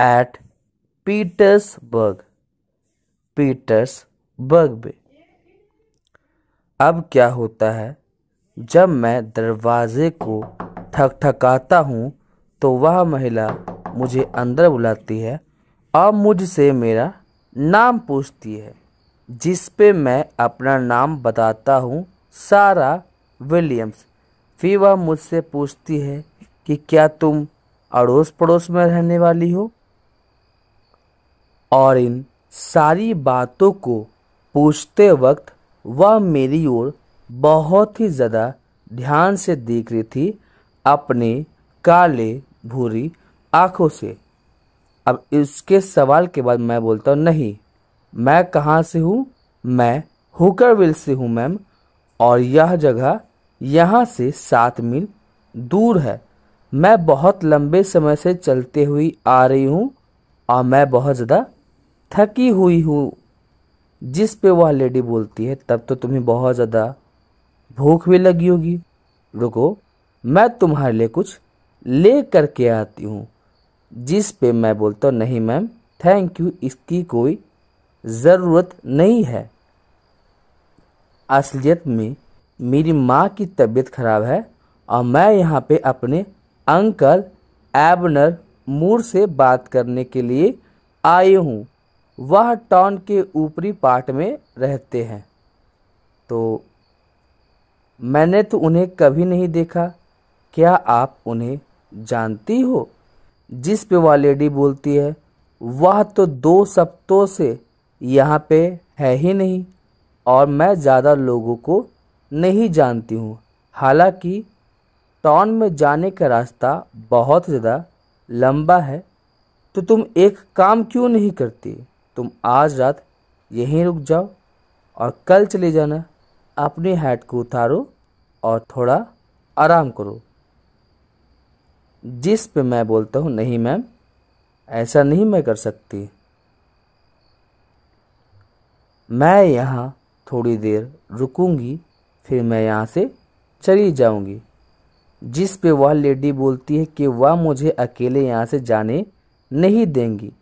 Eight Petersburg Petersburg में अब क्या होता है जब मैं दरवाजे को ठकठकाता हूँ तो वह महिला मुझे अंदर बुलाती है और मुझसे मेरा नाम पूछती है जिस पे मैं अपना नाम बताता हूँ सारा विलियम्स फिर वह मुझसे पूछती है कि क्या तुम अड़ोस पड़ोस में रहने वाली हो और इन सारी बातों को पूछते वक्त वह मेरी ओर बहुत ही ज़्यादा ध्यान से देख रही थी अपने काले भूरी आँखों से अब इसके सवाल के बाद मैं बोलता हूँ नहीं मैं कहाँ से हूँ मैं हुकरविल से हूँ मैम और यह जगह यहाँ से सात मील दूर है मैं बहुत लंबे समय से चलते हुई आ रही हूँ और मैं बहुत ज़्यादा थकी हुई हूँ जिस पे वह लेडी बोलती है तब तो तुम्हें बहुत ज़्यादा भूख भी लगी होगी रुको मैं तुम्हारे लिए कुछ ले करके आती हूँ जिस पे मैं बोलता हूँ नहीं मैम थैंक यू इसकी कोई ज़रूरत नहीं है असलियत में मेरी माँ की तबीयत ख़राब है और मैं यहाँ पे अपने अंकल एबनर मूर से बात करने के लिए आई हूँ वह टॉन के ऊपरी पार्ट में रहते हैं तो मैंने तो उन्हें कभी नहीं देखा क्या आप उन्हें जानती हो जिस पे वह लेडी बोलती है वह तो दो सप्तों से यहाँ पे है ही नहीं और मैं ज़्यादा लोगों को नहीं जानती हूँ हालांकि टाउन में जाने का रास्ता बहुत ज़्यादा लंबा है तो तुम एक काम क्यों नहीं करती तुम आज रात यहीं रुक जाओ और कल चले जाना अपने हैट को उतारो और थोड़ा आराम करो जिस पे मैं बोलता हूँ नहीं मैम ऐसा नहीं मैं कर सकती मैं यहाँ थोड़ी देर रुकूंगी फिर मैं यहाँ से चली जाऊंगी जिस पे वह लेडी बोलती है कि वह मुझे अकेले यहाँ से जाने नहीं देंगी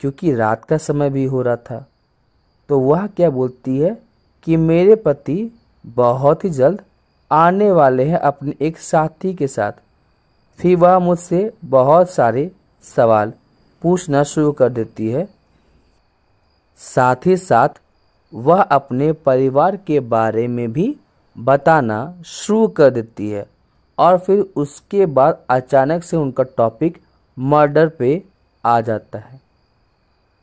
क्योंकि रात का समय भी हो रहा था तो वह क्या बोलती है कि मेरे पति बहुत ही जल्द आने वाले हैं अपने एक साथी के साथ फिर वह मुझसे बहुत सारे सवाल पूछना शुरू कर देती है साथ ही साथ वह अपने परिवार के बारे में भी बताना शुरू कर देती है और फिर उसके बाद अचानक से उनका टॉपिक मर्डर पे आ जाता है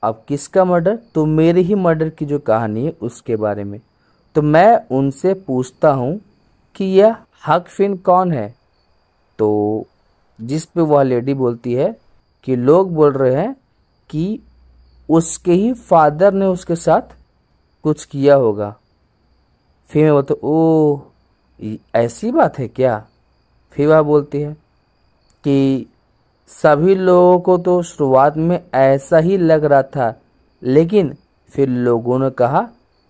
अब किसका मर्डर तो मेरे ही मर्डर की जो कहानी है उसके बारे में तो मैं उनसे पूछता हूँ कि यह हक फिन कौन है तो जिस पे वह लेडी बोलती है कि लोग बोल रहे हैं कि उसके ही फादर ने उसके साथ कुछ किया होगा फिर मैं बोलते ओ ऐसी बात है क्या फिर वह बोलती है कि सभी लोगों को तो शुरुआत में ऐसा ही लग रहा था लेकिन फिर लोगों ने कहा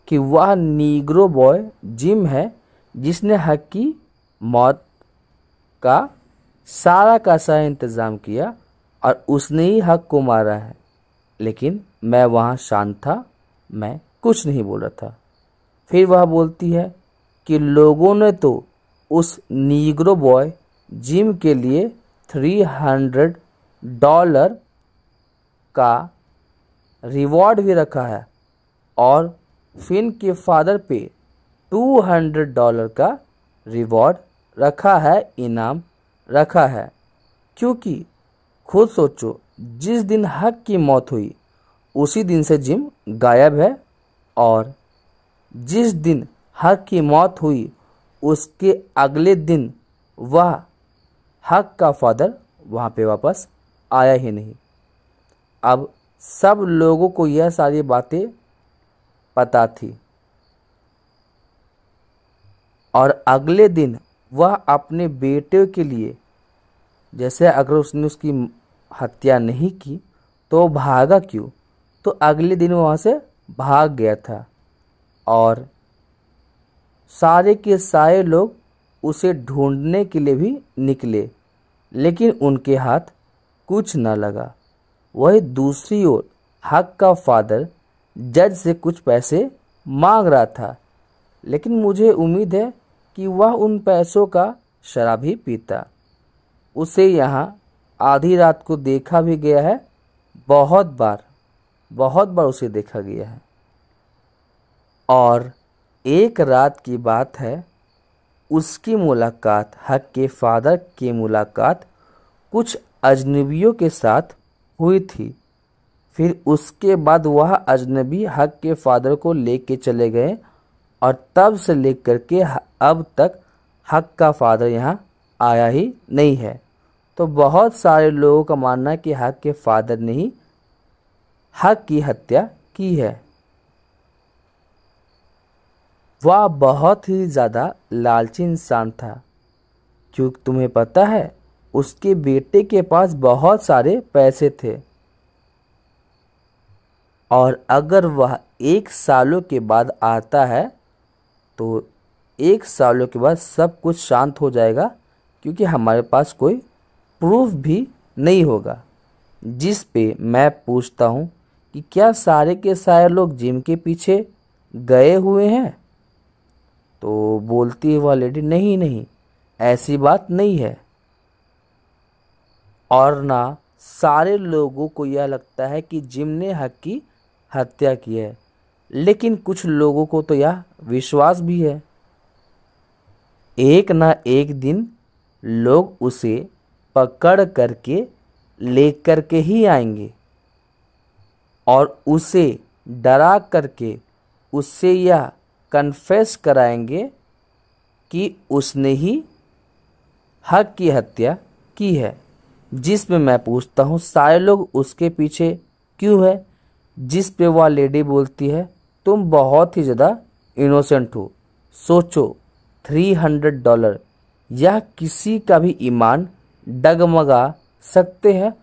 कि वह नीग्रो बॉय जिम है जिसने हक की मौत का सारा का सारा इंतज़ाम किया और उसने ही हक को मारा है लेकिन मैं वहाँ शांत था मैं कुछ नहीं बोल रहा था फिर वह बोलती है कि लोगों ने तो उस नीग्रो बॉय जिम के लिए थ्री हंड्रेड डॉलर का रिवॉर्ड भी रखा है और फिन के फादर पे टू हंड्रेड डॉलर का रिवॉर्ड रखा है इनाम रखा है क्योंकि खुद सोचो जिस दिन हक की मौत हुई उसी दिन से जिम गायब है और जिस दिन हक की मौत हुई उसके अगले दिन वह हक का फादर वहाँ पे वापस आया ही नहीं अब सब लोगों को यह सारी बातें पता थी और अगले दिन वह अपने बेटे के लिए जैसे अगर उसने उसकी हत्या नहीं की तो भागा क्यों तो अगले दिन वहाँ से भाग गया था और सारे के सारे लोग उसे ढूंढने के लिए भी निकले लेकिन उनके हाथ कुछ न लगा वही दूसरी ओर हक का फादर जज से कुछ पैसे मांग रहा था लेकिन मुझे उम्मीद है कि वह उन पैसों का शराब ही पीता उसे यहाँ आधी रात को देखा भी गया है बहुत बार बहुत बार उसे देखा गया है और एक रात की बात है उसकी मुलाकात हक के फादर की मुलाकात कुछ अजनबियों के साथ हुई थी फिर उसके बाद वह अजनबी हक के फादर को ले कर चले गए और तब से लेकर के अब तक हक का फादर यहाँ आया ही नहीं है तो बहुत सारे लोगों का मानना है कि हक के फादर ने ही हक की हत्या की है वह बहुत ही ज़्यादा लालची इंसान था क्योंकि तुम्हें पता है उसके बेटे के पास बहुत सारे पैसे थे और अगर वह एक सालों के बाद आता है तो एक सालों के बाद सब कुछ शांत हो जाएगा क्योंकि हमारे पास कोई प्रूफ भी नहीं होगा जिस पे मैं पूछता हूँ कि क्या सारे के सारे लोग जिम के पीछे गए हुए हैं तो बोलती है वह लेडी नहीं नहीं ऐसी बात नहीं है और ना सारे लोगों को यह लगता है कि जिम ने हक की हत्या की है लेकिन कुछ लोगों को तो यह विश्वास भी है एक ना एक दिन लोग उसे पकड़ करके ले करके ही आएंगे और उसे डरा करके उससे यह कन्फेस कराएंगे कि उसने ही हक की हत्या की है जिसमें मैं पूछता हूँ सारे लोग उसके पीछे क्यों है जिस पे वह लेडी बोलती है तुम बहुत ही ज़्यादा इनोसेंट हो सोचो थ्री हंड्रेड डॉलर यह किसी का भी ईमान डगमगा सकते हैं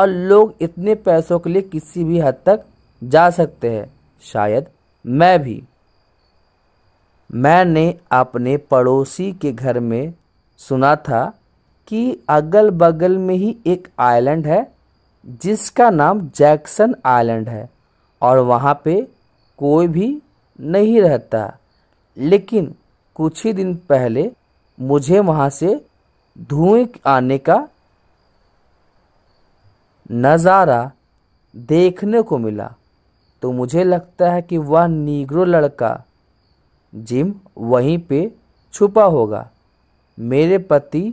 और लोग इतने पैसों के लिए किसी भी हद तक जा सकते हैं शायद मैं भी मैंने अपने पड़ोसी के घर में सुना था कि अगल बगल में ही एक आइलैंड है जिसका नाम जैक्सन आइलैंड है और वहाँ पे कोई भी नहीं रहता लेकिन कुछ ही दिन पहले मुझे वहाँ से धुएं आने का नज़ारा देखने को मिला तो मुझे लगता है कि वह नीग्रो लड़का जिम वहीं पे छुपा होगा मेरे पति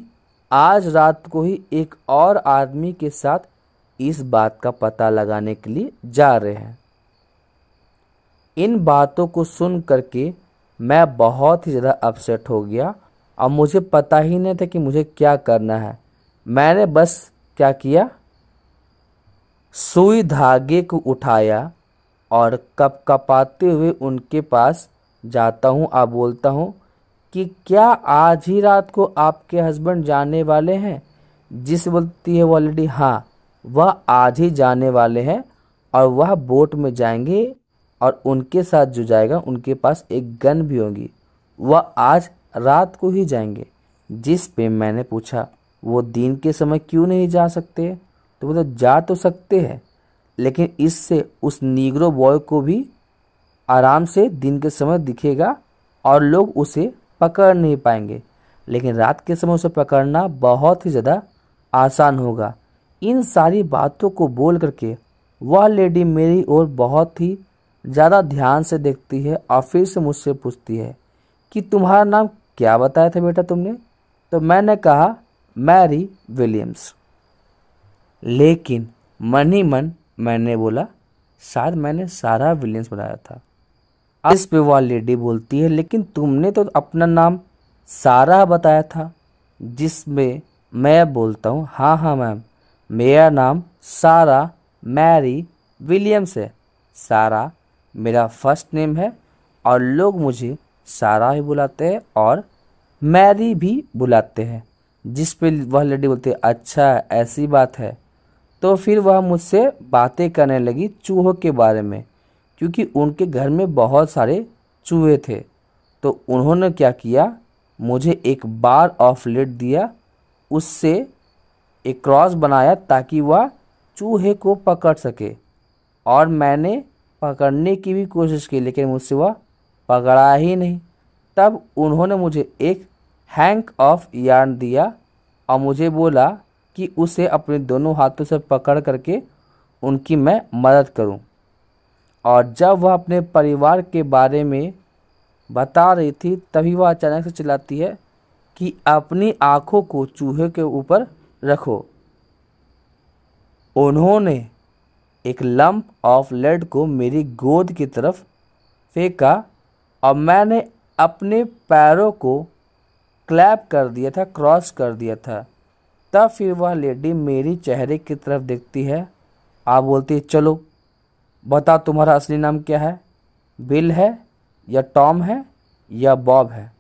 आज रात को ही एक और आदमी के साथ इस बात का पता लगाने के लिए जा रहे हैं इन बातों को सुन करके मैं बहुत ही ज़्यादा अपसेट हो गया और मुझे पता ही नहीं था कि मुझे क्या करना है मैंने बस क्या किया सुई धागे को उठाया और कप कपाते हुए उनके पास जाता हूँ आप बोलता हूँ कि क्या आज ही रात को आपके हस्बैंड जाने वाले हैं जिस बोलती है वो ऑलरेडी हाँ वह आज ही जाने वाले हैं और वह बोट में जाएंगे और उनके साथ जो जाएगा उनके पास एक गन भी होगी वह आज रात को ही जाएंगे जिस पे मैंने पूछा वो दिन के समय क्यों नहीं जा सकते तो बोलते जा तो सकते हैं लेकिन इससे उस नीग्रो बॉय को भी आराम से दिन के समय दिखेगा और लोग उसे पकड़ नहीं पाएंगे लेकिन रात के समय उसे पकड़ना बहुत ही ज़्यादा आसान होगा इन सारी बातों को बोल करके वह लेडी मेरी ओर बहुत ही ज़्यादा ध्यान से देखती है और फिर से मुझसे पूछती है कि तुम्हारा नाम क्या बताया था बेटा तुमने तो मैंने कहा मैरी विलियम्स लेकिन मन ही मन मैंने बोला शायद मैंने सारा विलियम्स बनाया था इस पे वह लेडी बोलती है लेकिन तुमने तो अपना नाम सारा बताया था जिसमें मैं बोलता हूँ हाँ हाँ मैम मेरा नाम सारा मैरी विलियम्स है सारा मेरा फर्स्ट नेम है और लोग मुझे सारा ही बुलाते हैं और मैरी भी बुलाते हैं जिस पे वह लेडी बोलती है अच्छा ऐसी बात है तो फिर वह मुझसे बातें करने लगी चूहों के बारे में क्योंकि उनके घर में बहुत सारे चूहे थे तो उन्होंने क्या किया मुझे एक बार ऑफ लेट दिया उससे एक क्रॉस बनाया ताकि वह चूहे को पकड़ सके और मैंने पकड़ने की भी कोशिश की लेकिन मुझसे वह पकड़ा ही नहीं तब उन्होंने मुझे एक हैंक ऑफ यार्न दिया और मुझे बोला कि उसे अपने दोनों हाथों से पकड़ करके उनकी मैं मदद करूं। और जब वह अपने परिवार के बारे में बता रही थी तभी वह अचानक से चिल्लाती है कि अपनी आँखों को चूहे के ऊपर रखो उन्होंने एक लंप ऑफ लेड को मेरी गोद की तरफ फेंका और मैंने अपने पैरों को क्लैप कर दिया था क्रॉस कर दिया था तब फिर वह लेडी मेरी चेहरे की तरफ देखती है आप बोलती है चलो बताओ तुम्हारा असली नाम क्या है बिल है या टॉम है या बॉब है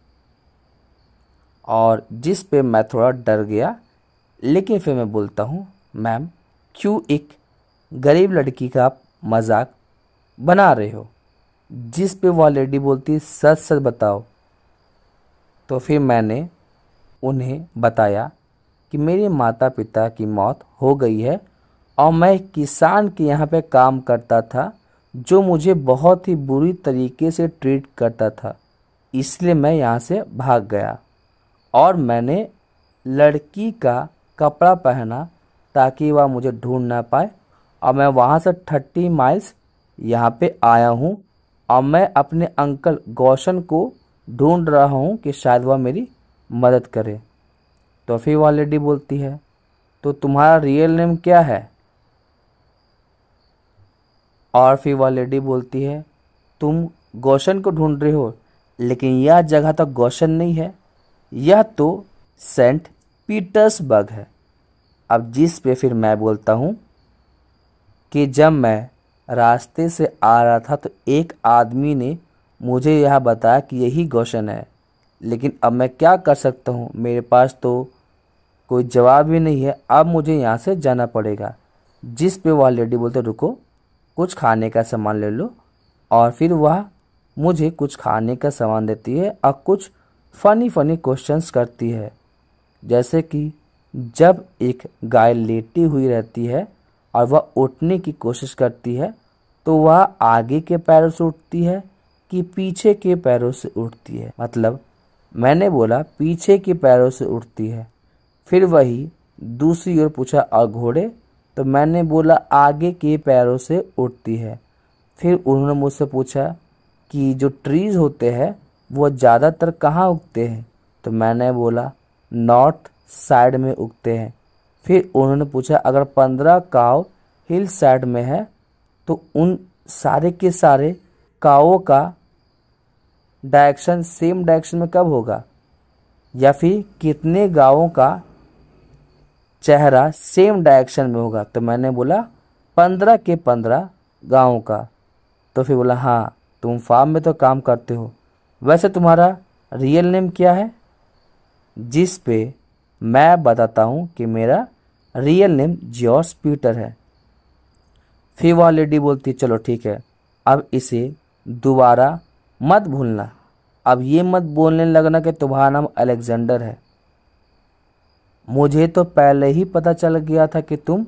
और जिस पे मैं थोड़ा डर गया लेकिन फिर मैं बोलता हूँ मैम क्यों एक गरीब लड़की का मजाक बना रहे हो जिस पे वह लेडी बोलती सच सच बताओ तो फिर मैंने उन्हें बताया कि मेरे माता पिता की मौत हो गई है और मैं किसान के यहाँ पे काम करता था जो मुझे बहुत ही बुरी तरीके से ट्रीट करता था इसलिए मैं यहाँ से भाग गया और मैंने लड़की का कपड़ा पहना ताकि वह मुझे ढूंढ ना पाए और मैं वहाँ से थर्टी माइल्स यहाँ पे आया हूँ और मैं अपने अंकल गौशन को ढूंढ रहा हूँ कि शायद वह मेरी मदद करे तो फिर वह लेडी बोलती है तो तुम्हारा रियल नेम क्या है और फिर वह लेडी बोलती है तुम गौशन को ढूंढ रहे हो लेकिन यह जगह तो गौशन नहीं है यह तो सेंट पीटर्सबर्ग है अब जिस पे फिर मैं बोलता हूँ कि जब मैं रास्ते से आ रहा था तो एक आदमी ने मुझे यह बताया कि यही गौशन है लेकिन अब मैं क्या कर सकता हूँ मेरे पास तो कोई जवाब भी नहीं है अब मुझे यहाँ से जाना पड़ेगा जिस पे वह लेडी बोलते रुको कुछ खाने का सामान ले लो और फिर वह मुझे कुछ खाने का सामान देती है और कुछ फनी फनी क्वेश्चंस करती है जैसे कि जब एक गाय लेटी हुई रहती है और वह उठने की कोशिश करती है तो वह आगे के पैरों से उठती है कि पीछे के पैरों से उठती है मतलब मैंने बोला पीछे के पैरों से उठती है फिर वही दूसरी ओर पूछा और घोड़े तो मैंने बोला आगे के पैरों से उठती है फिर उन्होंने मुझसे पूछा कि जो ट्रीज़ होते हैं वो ज़्यादातर कहाँ उगते हैं तो मैंने बोला नॉर्थ साइड में उगते हैं फिर उन्होंने पूछा अगर पंद्रह काव हिल साइड में है तो उन सारे के सारे कावों का डायरेक्शन सेम डायरेक्शन में कब होगा या फिर कितने गांवों का चेहरा सेम डायरेक्शन में होगा तो मैंने बोला पंद्रह के पंद्रह गाँव का तो फिर बोला हाँ तुम फार्म में तो काम करते हो वैसे तुम्हारा रियल नेम क्या है जिस पे मैं बताता हूँ कि मेरा रियल नेम जॉर्ज पीटर है फिर वह लेडी बोलती चलो ठीक है अब इसे दोबारा मत भूलना अब ये मत बोलने लगना कि तुम्हारा नाम अलेक्जेंडर है मुझे तो पहले ही पता चल गया था कि तुम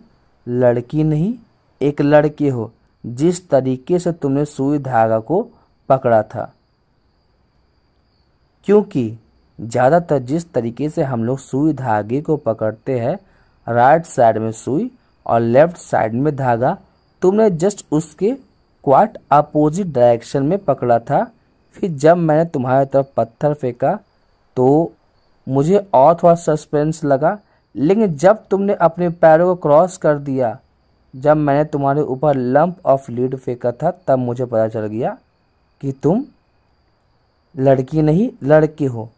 लड़की नहीं एक लड़के हो जिस तरीके से तुमने सुई धागा को पकड़ा था क्योंकि ज़्यादातर जिस तरीके से हम लोग सुई धागे को पकड़ते हैं राइट साइड में सुई और लेफ्ट साइड में धागा तुमने जस्ट उसके क्वाट अपोजिट डायरेक्शन में पकड़ा था फिर जब मैंने तुम्हारे तरफ पत्थर फेंका तो मुझे और थोड़ा सस्पेंस लगा लेकिन जब तुमने अपने पैरों को क्रॉस कर दिया जब मैंने तुम्हारे ऊपर लंप ऑफ लीड फेंका था तब मुझे पता चल गया कि तुम लड़की नहीं लड़के हो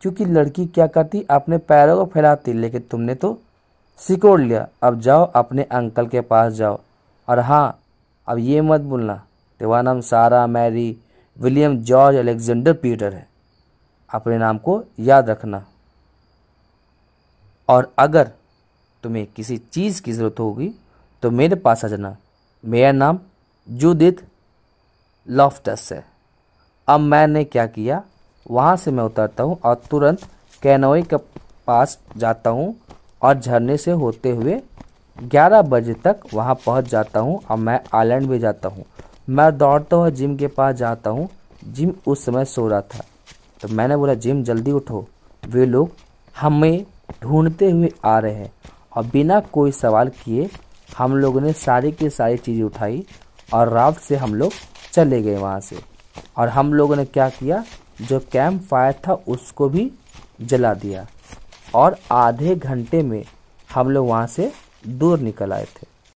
क्योंकि लड़की क्या करती अपने पैरों को फैलाती लेकिन तुमने तो सिकोड़ लिया अब जाओ अपने अंकल के पास जाओ और हाँ अब ये मत बोलना तेरा सारा Mary William George Alexander Peter है अपने नाम को याद रखना और अगर तुम्हें किसी चीज़ की ज़रूरत होगी तो मेरे पास आ जाना मेरा नाम जूदित लॉफ्टस है अब मैंने क्या किया वहाँ से मैं उतरता हूँ और तुरंत कैनोई के पास जाता हूँ और झरने से होते हुए 11 बजे तक वहाँ पहुँच जाता हूँ और मैं आइलैंड भी जाता हूँ मैं दौड़ता हुआ जिम के पास जाता हूँ जिम उस समय सो रहा था तो मैंने बोला जिम जल्दी उठो वे लोग हमें ढूंढते हुए आ रहे हैं और बिना कोई सवाल किए हम लोगों ने सारी की सारी चीज़ें उठाई और रात से हम लोग चले गए वहाँ से और हम लोगों ने क्या किया जो कैंप फायर था उसको भी जला दिया और आधे घंटे में हम लोग वहाँ से दूर निकल आए थे